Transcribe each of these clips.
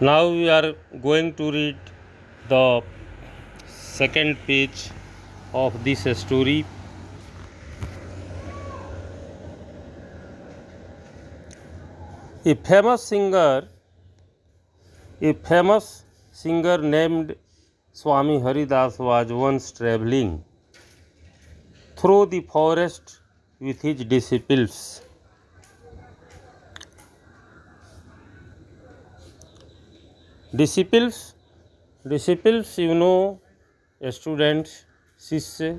now we are going to read the second page of this story a famous singer a famous singer named swami haridas was once traveling through the forest with his disciples disciples disciples you know students शिष्य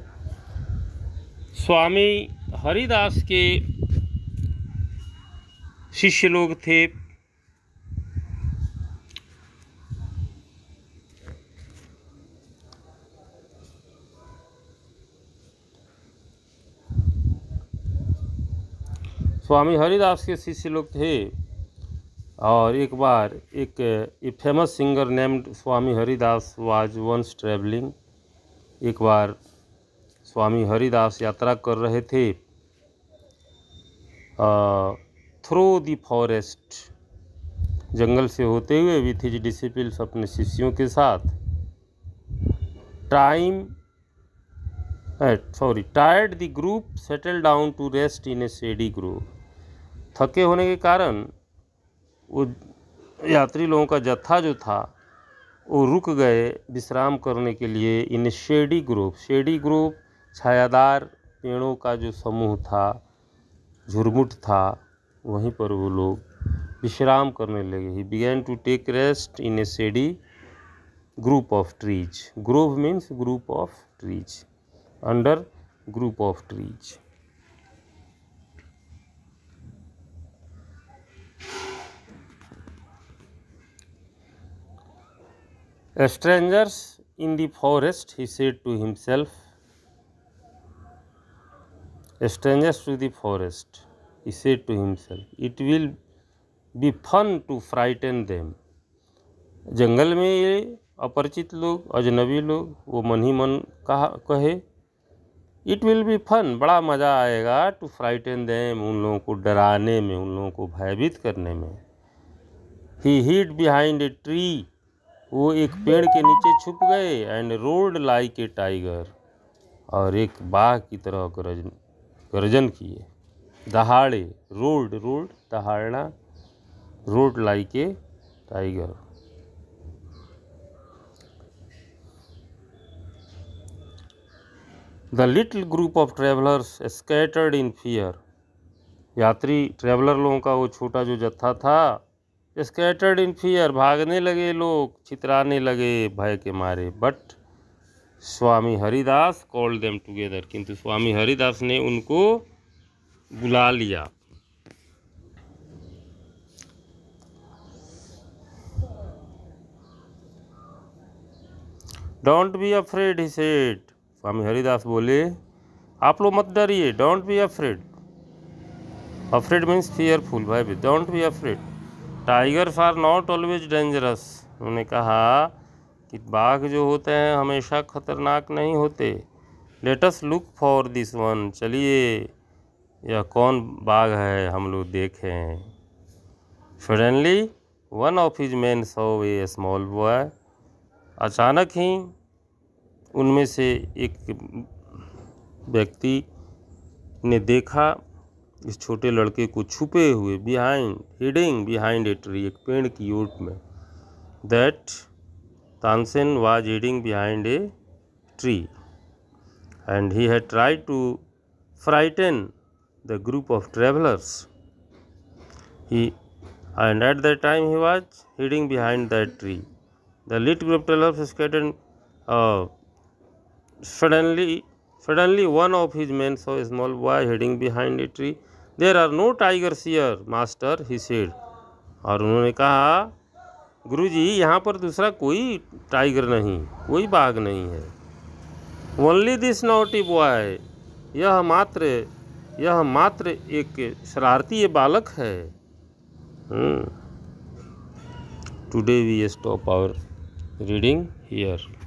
स्वामी हरिदास के शिष्य लोग थे स्वामी हरिदास के शिष्य लोग थे और एक बार एक a famous singer named Swami Haridas was once travelling एक बार स्वामी हरिदास यात्रा कर रहे थे थ्रू द फॉरेस्ट जंगल से होते हुए विथ हिज डिसिपिल्स अपने शिष्यों के साथ time sorry tired the group settle down to rest in a shady group थके होने के कारण वो यात्री लोगों का जत्था जो था वो रुक गए विश्राम करने के लिए in shady group shady group छायादार पेड़ों का जो समूह था झुरमुट था वहीं पर वो लोग विश्राम करने लगे he began to take rest in a shady group of trees grove means group of trees under group of trees Strangers in the forest, he said to himself. Strangers to the forest, he said to himself. It will be fun to frighten them. जंगल में ये अपरिचित लोग अजनबी लोग वो मन ही मन कहा कहे इट विल बी फन बड़ा मज़ा आएगा टू फ्राइटन देम उन लोगों को डराने में उन लोगों को भयभीत करने में he hid behind a tree वो एक पेड़ के नीचे छुप गए and road like a tiger और एक बाघ की तरह गरजन गर्जन किए दहाड़े रोड रोड दहाड़ना roared like a tiger the little group of travellers scattered in fear यात्री ट्रेवलर लोगों का वो छोटा जो जत्था था स्कैटर्ड इन फियर भागने लगे लोग छितराने लगे भय के मारे but Swami Haridas call them together किंतु स्वामी हरिदास ने उनको बुला लिया don't be afraid he said Swami Haridas बोले आप लोग मत डरिए don't be afraid afraid means fearful भाई don't be afraid tiger are not always dangerous उन्होंने कहा कि बाघ जो होते हैं हमेशा खतरनाक नहीं होते let's look for this one चलिए यह कौन बाघ है हम लोग देखें suddenly one of his man saw a small boy अचानक ही उनमें से एक व्यक्ति ने देखा इस छोटे लड़के को छुपे हुए behind hiding behind a tree एक पेड़ की ओट में that Tansen was hiding behind a tree and he had try to frighten the group of travellers he and at that time he was hiding behind that tree the little group travellers scattered suddenly suddenly one of his men saw a small boy hiding behind a there are no tigers here master he said और उन्होंने कहा गुरुजी यहाँ पर दूसरा कोई tiger नहीं कोई बाघ नहीं है ओनली दिस नोटी बॉय यह मात्र यह मात्र एक शरारती बालक है today we stop our reading here